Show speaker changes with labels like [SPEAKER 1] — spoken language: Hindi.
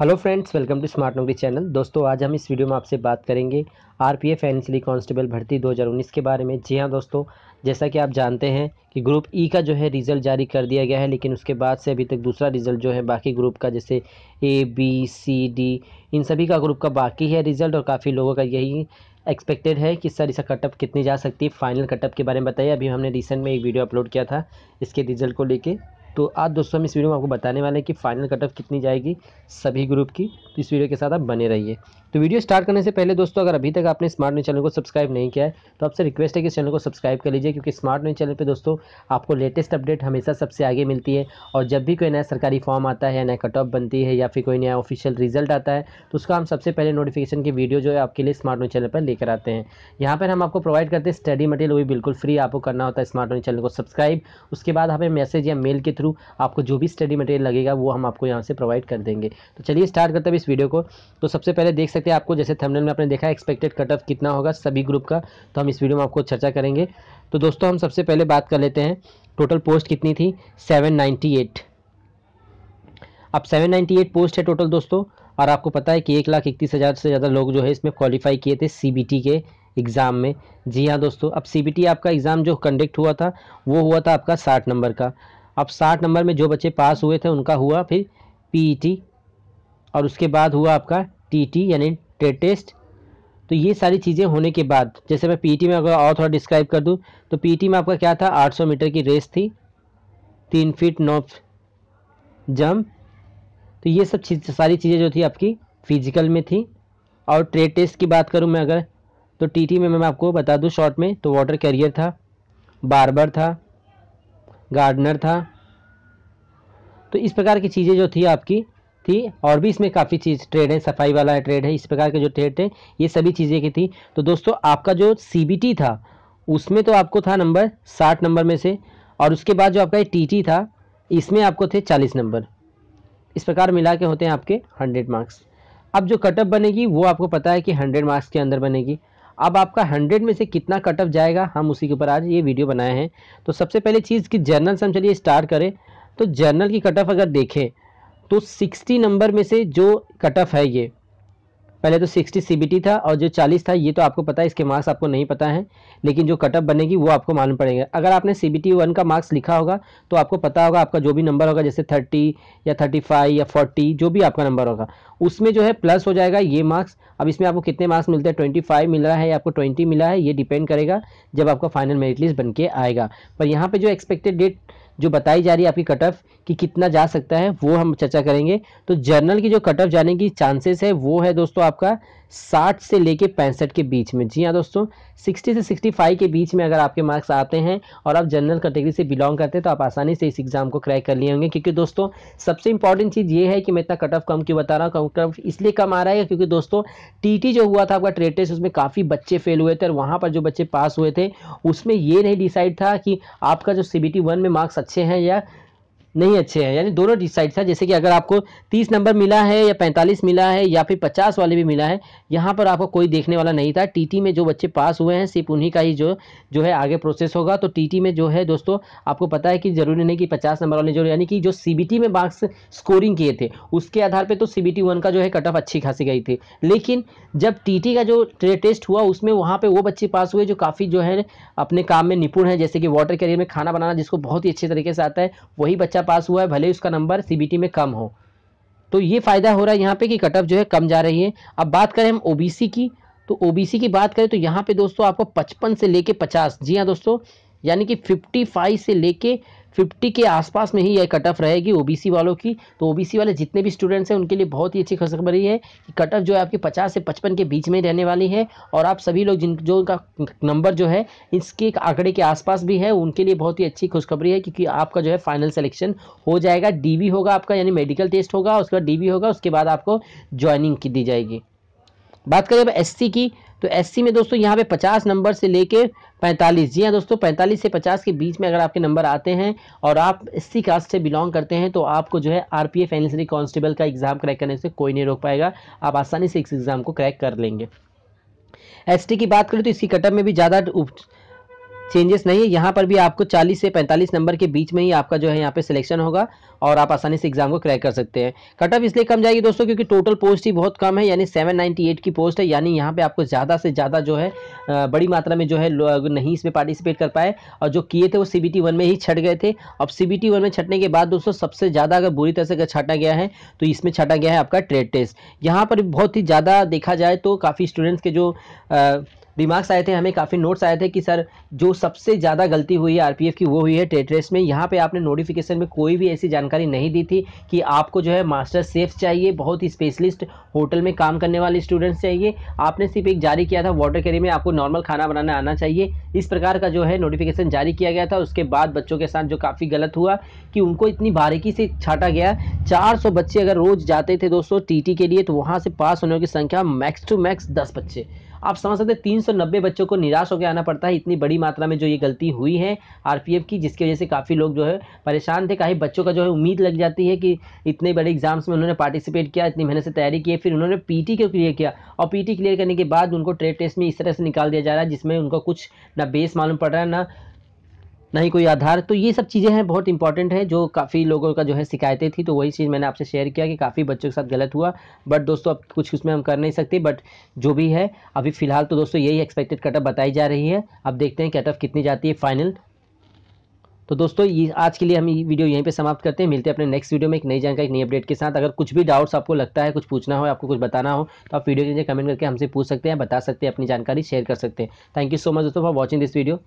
[SPEAKER 1] hello friends welcome to smart Naukri channel दोस्तों आज हम इस वीडियो में आपसे बात करेंगे आरपीएफ एफ सिली कांस्टेबल भर्ती 2019 के बारे में जी हाँ दोस्तों जैसा कि आप जानते हैं कि ग्रुप ई e का जो है रिज़ल्ट जारी कर दिया गया है लेकिन उसके बाद से अभी तक दूसरा रिज़ल्ट जो है बाकी ग्रुप का जैसे ए बी सी डी इन सभी का ग्रुप का बाकी है रिज़ल्ट और काफ़ी लोगों का यही एक्सपेक्टेड है कि सर इसका कटअप कितनी जा सकती है फाइनल कटअप के बारे में बताइए अभी हमने रिसेंट में एक वीडियो अपलोड किया था इसके रिज़ल्ट को लेकर तो आज दोस्तों हम इस वीडियो में आपको बताने वाले हैं कि फाइनल कट ऑफ कितनी जाएगी सभी ग्रुप की तो इस वीडियो के साथ आप बने रहिए तो वीडियो स्टार्ट करने से पहले दोस्तों अगर अभी तक आपने स्मार्ट न्यूज चैनल को सब्सक्राइब नहीं किया है तो आपसे रिक्वेस्ट है कि चैनल को सब्सक्राइब कर लीजिए क्योंकि स्मार्ट न्यूज चैनल पर दोस्तों आपको लेटेस्ट अपडेट हमेशा सबसे आगे मिलती है और जब भी कोई नया सरकारी फॉर्म आता है या नया कट ऑफ बनती है या फिर कोई नया ऑफिशियल रिजल्ट आता है तो उसका हम सबसे पहले नोटिफिकेशन की वीडियो जो है आपके लिए स्मार्ट न्यूज चैनल पर लेकर आते हैं यहाँ पर हम आपको प्रोवाइड करते हैं स्टडी मटेरियल वो भी बिल्कुल फ्री आपको करना होता है स्मार्ट न्यूज चैनल को सब्सक्राइब उसके बाद हमें मैसेज या मेल के थ्रू थ्रू आपको जो भी स्टडी मटेरियल लगेगा वो हम आपको यहाँ से प्रोवाइड कर देंगे तो चलिए स्टार्ट करते हैं इस वीडियो को तो सबसे पहले देख सकते हैं आपको जैसे थंबनेल में आपने देखा एक्सपेक्टेड कट ऑफ कितना होगा सभी ग्रुप का तो हम इस वीडियो में आपको चर्चा करेंगे तो दोस्तों हम सबसे पहले बात कर लेते हैं टोटल पोस्ट कितनी थी सेवन अब 798 पोस्ट है टोटल दोस्तों और आपको पता है कि एक लाख इकतीस हज़ार से ज़्यादा लोग जो है इसमें क्वालिफाई किए थे सीबीटी के एग्ज़ाम में जी हाँ दोस्तों अब सीबीटी आपका एग्ज़ाम जो कंडक्ट हुआ था वो हुआ था आपका साठ नंबर का अब साठ नंबर में जो बच्चे पास हुए थे उनका हुआ फिर पीईटी और उसके बाद हुआ आपका टीटी यानी टेट टेस्ट तो ये सारी चीज़ें होने के बाद जैसे मैं पीटी में अगर और थोड़ा डिस्क्राइब कर दूँ तो पीटी में आपका क्या था 800 मीटर की रेस थी तीन फीट नौ जम्प तो ये सब चीज सारी चीज़ें जो थी आपकी फिजिकल में थी और ट्रेड टेस्ट की बात करूँ मैं अगर तो टीटी में मैं आपको बता दूँ शॉर्ट में तो वाटर कैरियर था बारबर था गार्डनर था तो इस प्रकार की चीज़ें जो थी आपकी थी और भी इसमें काफ़ी चीज़ ट्रेड है सफाई वाला ट्रेड है इस प्रकार के जो ट्रेड थे ये सभी चीज़ें की थी तो दोस्तों आपका जो सी था उसमें तो आपको था नंबर साठ नंबर में से और उसके बाद जो आपका ये टी था इसमें आपको थे चालीस नंबर इस प्रकार मिला के होते हैं आपके हंड्रेड मार्क्स अब जो कटअप बनेगी वो आपको पता है कि हंड्रेड मार्क्स के अंदर बनेगी अब आपका हंड्रेड में से कितना कट ऑफ जाएगा हम उसी के ऊपर आज ये वीडियो बनाए हैं तो सबसे पहले चीज़ कि जर्नल से हम चलिए स्टार्ट करें तो जर्नल की कट ऑफ अगर देखें तो सिक्सटी नंबर में से जो कट ऑफ है ये पहले तो 60 सीबीटी था और जो 40 था ये तो आपको पता है इसके मार्क्स आपको नहीं पता है लेकिन जो कटअप बनेगी वो आपको मालूम पड़ेगा अगर आपने सी बी टी वन का मार्क्स लिखा होगा तो आपको पता होगा आपका जो भी नंबर होगा जैसे थर्टी या थर्टी फाइव या फोर्टी जो भी आपका नंबर होगा उसमें जो है प्लस हो जाएगा ये मार्क्स अब इसमें आपको कितने मार्क्स मिलते हैं ट्वेंटी फाइव मिल रहा है या आपको ट्वेंटी मिला है ये डिपेंड करेगा जब आपका फाइनल मेरिट लिस्ट बन के आएगा पर यहाँ पर जो एक्सपेक्टेड डेट जो बताई जा रही है आपकी कट ऑफ कि कितना जा सकता है वो हम चर्चा करेंगे तो जर्नल की जो कट ऑफ जाने की चांसेस है वो है दोस्तों आपका साठ से लेके पैंसठ के बीच में जी हाँ दोस्तों सिक्सटी से सिक्सटी फाइव के बीच में अगर आपके मार्क्स आते हैं और आप जनरल कैटेगरी से बिलोंग करते हैं तो आप आसानी से इस एग्ज़ाम को क्रैक कर लिए होंगे क्योंकि दोस्तों सबसे इंपॉर्टेंट चीज़ ये है कि मैं इतना कट ऑफ कम क्यों बता रहा हूँ कट ऑफ़ इसलिए कम आ रहा है क्योंकि दोस्तों टी जो हुआ था आपका ट्रेड टेस्ट उसमें काफ़ी बच्चे फेल हुए थे और वहाँ पर जो बच्चे पास हुए थे उसमें ये नहीं डिसाइड था कि आपका जो सी बी में मार्क्स अच्छे हैं या नहीं अच्छे हैं यानी दोनों डिसाइड था जैसे कि अगर आपको 30 नंबर मिला है या 45 मिला है या फिर 50 वाले भी मिला है यहाँ पर आपको कोई देखने वाला नहीं था टीटी में जो बच्चे पास हुए हैं सिर्फ उन्हीं का ही जो जो है आगे प्रोसेस होगा तो टीटी में जो है दोस्तों आपको पता है कि ज़रूरी नहीं कि पचास नंबर वाले जो यानी कि जो सी में मार्क्स स्कोरिंग किए थे उसके आधार पर तो सी बी का जो है कट ऑफ अच्छी खासी गई थी लेकिन जब टी का जो टेस्ट हुआ उसमें वहाँ पर वो बच्चे पास हुए जो काफ़ी जो है अपने काम में निपुण है जैसे कि वाटर कैरियर में खाना बनाना जिसको बहुत ही अच्छे तरीके से आता है वही बच्चा पास हुआ है भले उसका नंबर सीबीटी में कम हो तो ये फ़ायदा हो रहा है यहाँ पे कि कट ऑफ जो है कम जा रही है अब बात करें हम ओबीसी की तो ओबीसी की बात करें तो यहाँ पे दोस्तों आपको 55 से लेके 50 जी हाँ दोस्तों यानी कि 55 से लेके फिफ्टी के आसपास में ही यह कट ऑफ रहेगी ओबीसी वालों की तो ओबीसी वाले जितने भी स्टूडेंट्स हैं उनके लिए बहुत ही अच्छी खुशखबरी है कि कट ऑफ जो है आपके पचास से पचपन के बीच में रहने वाली है और आप सभी लोग जिन जो उनका नंबर जो है इसके आंकड़े के आसपास भी है उनके लिए बहुत ही अच्छी खुशखबरी है क्योंकि आपका जो है फाइनल सेलेक्शन हो जाएगा डी होगा आपका यानी मेडिकल टेस्ट होगा उसके बाद डी होगा उसके बाद आपको ज्वाइनिंग की दी जाएगी बात करें अब एस की तो एस में दोस्तों यहाँ पे 50 नंबर से लेके 45 जी हाँ दोस्तों 45 से 50 के बीच में अगर आपके नंबर आते हैं और आप एस कास्ट से बिलोंग करते हैं तो आपको जो है आर पी एफ कांस्टेबल का एग्ज़ाम क्रैक करने से कोई नहीं रोक पाएगा आप आसानी से इस एग्ज़ाम को क्रैक कर लेंगे एसटी की बात करें तो इसकी कटअप में भी ज़्यादा चेंजेस नहीं है यहाँ पर भी आपको 40 से 45 नंबर के बीच में ही आपका जो है यहाँ पे सिलेक्शन होगा और आप आसानी से एग्जाम को क्रैक कर सकते हैं कट ऑफ इसलिए कम जाएगी दोस्तों क्योंकि टोटल पोस्ट ही बहुत कम है यानी 798 की पोस्ट है यानी यहाँ पे आपको ज़्यादा से ज़्यादा जो है बड़ी मात्रा में जो है लोग नहीं इसमें पार्टिसिपेट कर पाए और जो किए थे वो सी बी में ही छट गए थे अब सी बी में छटने के बाद दोस्तों सबसे ज़्यादा अगर बुरी तरह से अगर छाटा गया है तो इसमें छाटा गया है आपका ट्रेड टेस्ट यहाँ पर बहुत ही ज़्यादा देखा जाए तो काफ़ी स्टूडेंट्स के जो रिमार्क्स आए थे हमें काफ़ी नोट्स आए थे कि सर जो सबसे ज़्यादा गलती हुई है आरपीएफ की वो हुई है टेटरेस में यहाँ पे आपने नोटिफिकेशन में कोई भी ऐसी जानकारी नहीं दी थी कि आपको जो है मास्टर सेफ चाहिए बहुत ही स्पेशलिस्ट होटल में काम करने वाले स्टूडेंट्स चाहिए आपने सिर्फ एक जारी किया था वाटर कैरी में आपको नॉर्मल खाना बनाना आना चाहिए इस प्रकार का जो है नोटिफिकेशन जारी किया गया था उसके बाद बच्चों के साथ जो काफ़ी गलत हुआ कि उनको इतनी बारीकी से छाटा गया चार बच्चे अगर रोज़ जाते थे दोस्तों टी के लिए तो वहाँ से पास होने की संख्या मैक्स टू मैक्स दस बच्चे आप समझ सकते हैं तीन बच्चों को निराश होकर आना पड़ता है इतनी बड़ी मात्रा में जो ये गलती हुई है आरपीएफ की जिसकी वजह से काफ़ी लोग जो है परेशान थे काफ़ी बच्चों का जो है उम्मीद लग जाती है कि इतने बड़े एग्जाम्स में उन्होंने पार्टिसिपेट किया इतनी मेहनत से तैयारी की फिर उन्होंने टी को क्लियर किया और पी क्लियर करने के बाद उनको ट्रेड टेस्ट में इस तरह से निकाल दिया जा रहा है जिसमें उनको कुछ ना बेस मालूम पड़ रहा है ना ना ही कोई आधार तो ये सब चीज़ें हैं बहुत इंपॉर्टेंट है जो काफ़ी लोगों का जो है शिकायतें थी तो वही चीज़ मैंने आपसे शेयर किया कि काफ़ी बच्चों के साथ गलत हुआ बट दोस्तों अब कुछ उसमें हम कर नहीं सकते बट जो भी है अभी फिलहाल तो दोस्तों यही एक्सपेक्टेड कटअप बताई जा रही है अब देखते हैं कटअप कितनी जाती है फाइनल तो दोस्तों ये आज के लिए हम ये वीडियो यहीं पे समाप्त करते हैं मिलते हैं अपने नेक्स्ट वीडियो में एक नई जानकारी एक नई अपडेट के साथ अगर कुछ भी डाउट्स आपको लगता है कुछ पूछना हो आपको कुछ बताना हो तो आप वीडियो के लिए कमेंट करके हमसे पूछ सकते हैं बता सकते हैं अपनी जानकारी शेयर कर सकते हैं थैंक यू सो मच दोस्तों फॉर वॉचिंग दिस वीडियो